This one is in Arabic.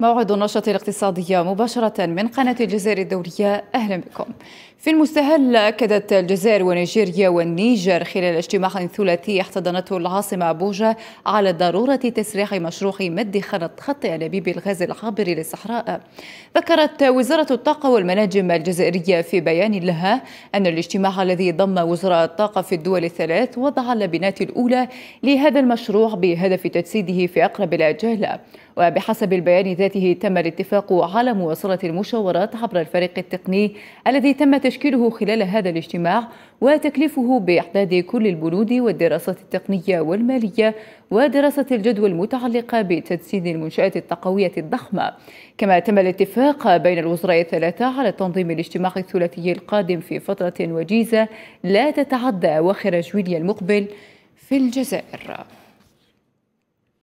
موعد النشرة الاقتصادية مباشرة من قناة الجزائر الدولية أهلا بكم في المستهل أكدت الجزائر ونيجيريا والنيجر خلال اجتماع ثلاثي احتضنته العاصمة أبوجا على ضرورة تسريح مشروع مد خط أنابيب الغاز العابر للصحراء ذكرت وزارة الطاقة والمناجم الجزائرية في بيان لها أن الاجتماع الذي ضم وزراء الطاقة في الدول الثلاث وضع اللبنات الأولى لهذا المشروع بهدف تجسيده في أقرب الأجال وبحسب البيان ذاته تم الاتفاق على مواصلة المشاورات عبر الفريق التقني الذي تم تشكيله خلال هذا الاجتماع وتكليفه بإعداد كل البنود والدراسات التقنية والمالية ودراسة الجدوى المتعلقة بتجسيد المنشآت التقوية الضخمة كما تم الاتفاق بين الوزراء الثلاثة على تنظيم الاجتماع الثلاثي القادم في فترة وجيزة لا تتعدى أواخر جويليا المقبل في الجزائر